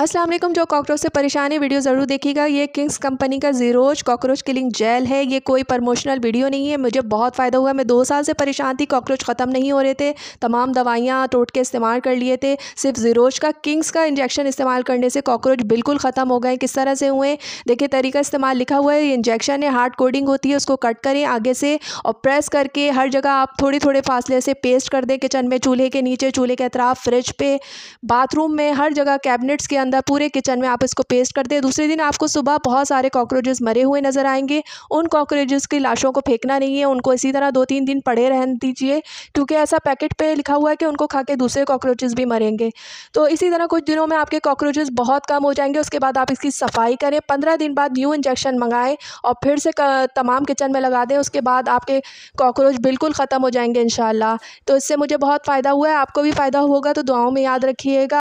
असलम जो कॉकरोच से परेशान है वीडियो ज़रूर देखिएगा ये किंग्स कंपनी का जीरोज कॉकरोच किलिंग जेल है ये कोई प्रमोशनल वीडियो नहीं है मुझे बहुत फ़ायदा हुआ मैं दो साल से परेशान थी कॉकरोच ख़त्म नहीं हो रहे थे तमाम दवाइयाँ टोटके इस्तेमाल कर लिए थे सिर्फ जीरोज का किंग्स का इंजेक्शन इस्तेमाल करने से कॉकरोच बिल्कुल ख़त्म हो गए किस तरह से हुए देखिए तरीका इस्तेमाल लिखा हुआ है इंजेक्शन है हार्ड कोडिंग होती है उसको कट करें आगे से और प्रेस करके हर जगह आप थोड़े थोड़े फासले से पेस्ट कर दें किचन में चूल्हे के नीचे चूल्हे के अतराफ़ फ्रिज पर बाथरूम में हर जगह कैबिनेट्स के अंदर पूरे किचन में आप इसको पेस्ट कर दें दूसरे दिन आपको सुबह बहुत सारे कॉकरोचेज़ मरे हुए नज़र आएंगे उन कॉकरोचेज़ की लाशों को फेंकना नहीं है उनको इसी तरह दो तीन दिन पड़े रहने दीजिए क्योंकि ऐसा पैकेट पर लिखा हुआ है कि उनको खा के दूसरे कॉकरोचेज़ भी मरेंगे तो इसी तरह कुछ दिनों में आपके कॉकरोचेज़ बहुत कम हो जाएंगे उसके बाद आप इसकी सफाई करें पंद्रह दिन बाद न्यू इंजेक्शन मंगाएं और फिर से तमाम किचन में लगा दें उसके बाद आपके कॉकरोच बिल्कुल ख़त्म हो जाएंगे इन तो इससे मुझे बहुत फ़ायदा हुआ है आपको भी फ़ायदा होगा तो दुआओं में याद रखिएगा